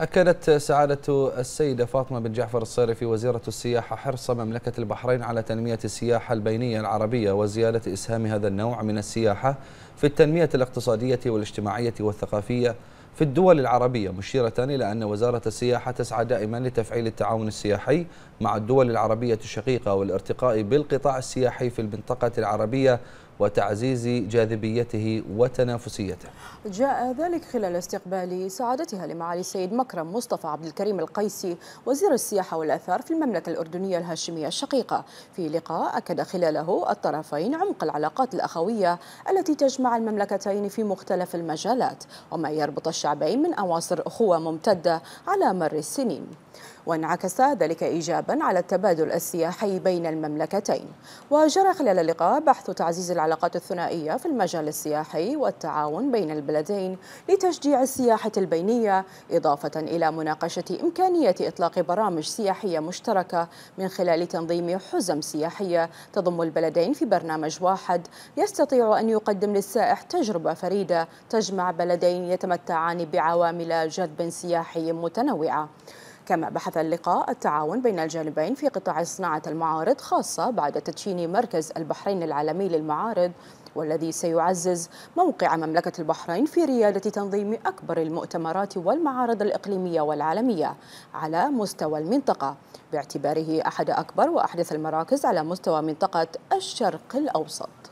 أكدت سعادة السيدة فاطمة بن جعفر الصيرفي وزيرة السياحة حرص مملكة البحرين على تنمية السياحة البينية العربية وزيادة إسهام هذا النوع من السياحة في التنمية الاقتصادية والاجتماعية والثقافية في الدول العربية مشيرة إلى أن وزارة السياحة تسعى دائما لتفعيل التعاون السياحي مع الدول العربية الشقيقة والارتقاء بالقطاع السياحي في المنطقة العربية وتعزيز جاذبيته وتنافسيته جاء ذلك خلال استقبال سعادتها لمعالي السيد مكرم مصطفى عبد الكريم القيسي وزير السياحة والأثار في المملكة الأردنية الهاشمية الشقيقة في لقاء أكد خلاله الطرفين عمق العلاقات الأخوية التي تجمع المملكتين في مختلف المجالات وما يربط الشعبين من أواصر أخوة ممتدة على مر السنين وانعكس ذلك إيجابا على التبادل السياحي بين المملكتين وجرى خلال اللقاء بحث تعزيز العلاقات الثنائية في المجال السياحي والتعاون بين البلدين لتشجيع السياحة البينية إضافة إلى مناقشة إمكانية إطلاق برامج سياحية مشتركة من خلال تنظيم حزم سياحية تضم البلدين في برنامج واحد يستطيع أن يقدم للسائح تجربة فريدة تجمع بلدين يتمتعان بعوامل جذب سياحي متنوعة كما بحث اللقاء التعاون بين الجانبين في قطاع صناعة المعارض خاصة بعد تدشين مركز البحرين العالمي للمعارض والذي سيعزز موقع مملكة البحرين في ريادة تنظيم أكبر المؤتمرات والمعارض الإقليمية والعالمية على مستوى المنطقة باعتباره أحد أكبر وأحدث المراكز على مستوى منطقة الشرق الأوسط